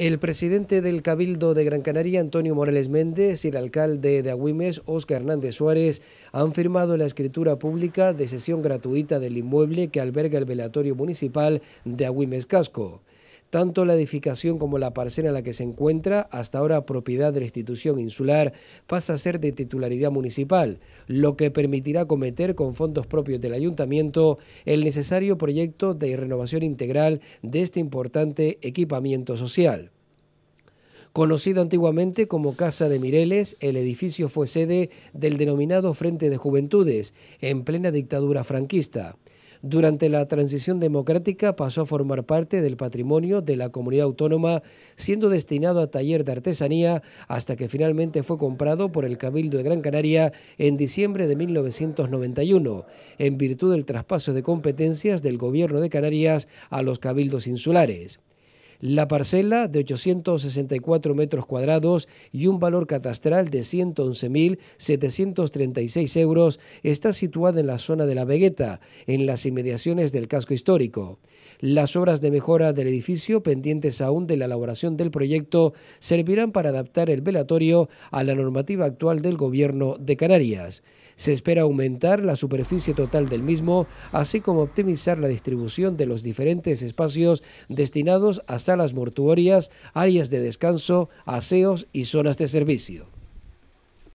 El presidente del Cabildo de Gran Canaria, Antonio Morales Méndez, y el alcalde de Agüimes, Óscar Hernández Suárez, han firmado la escritura pública de sesión gratuita del inmueble que alberga el velatorio municipal de Agüimes Casco. Tanto la edificación como la parcela en la que se encuentra, hasta ahora propiedad de la institución insular, pasa a ser de titularidad municipal, lo que permitirá cometer con fondos propios del ayuntamiento el necesario proyecto de renovación integral de este importante equipamiento social. Conocido antiguamente como Casa de Mireles, el edificio fue sede del denominado Frente de Juventudes, en plena dictadura franquista. Durante la transición democrática pasó a formar parte del patrimonio de la comunidad autónoma, siendo destinado a taller de artesanía hasta que finalmente fue comprado por el Cabildo de Gran Canaria en diciembre de 1991, en virtud del traspaso de competencias del Gobierno de Canarias a los cabildos insulares. La parcela de 864 metros cuadrados y un valor catastral de 111.736 euros está situada en la zona de La Vegueta, en las inmediaciones del casco histórico. Las obras de mejora del edificio, pendientes aún de la elaboración del proyecto, servirán para adaptar el velatorio a la normativa actual del Gobierno de Canarias. Se espera aumentar la superficie total del mismo, así como optimizar la distribución de los diferentes espacios destinados a salas mortuorias, áreas de descanso, aseos y zonas de servicio.